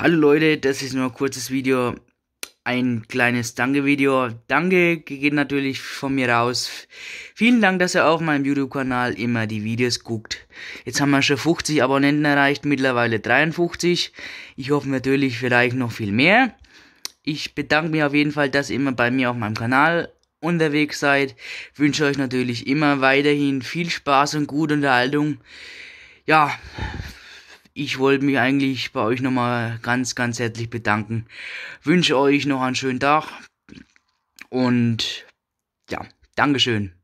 Hallo Leute, das ist nur ein kurzes Video, ein kleines Danke-Video. Danke geht natürlich von mir raus. Vielen Dank, dass ihr auf meinem YouTube-Kanal immer die Videos guckt. Jetzt haben wir schon 50 Abonnenten erreicht, mittlerweile 53. Ich hoffe natürlich, vielleicht noch viel mehr. Ich bedanke mich auf jeden Fall, dass ihr immer bei mir auf meinem Kanal unterwegs seid. Wünsche euch natürlich immer weiterhin viel Spaß und gute Unterhaltung. Ja, ich wollte mich eigentlich bei euch nochmal ganz, ganz herzlich bedanken. Wünsche euch noch einen schönen Tag und ja, Dankeschön.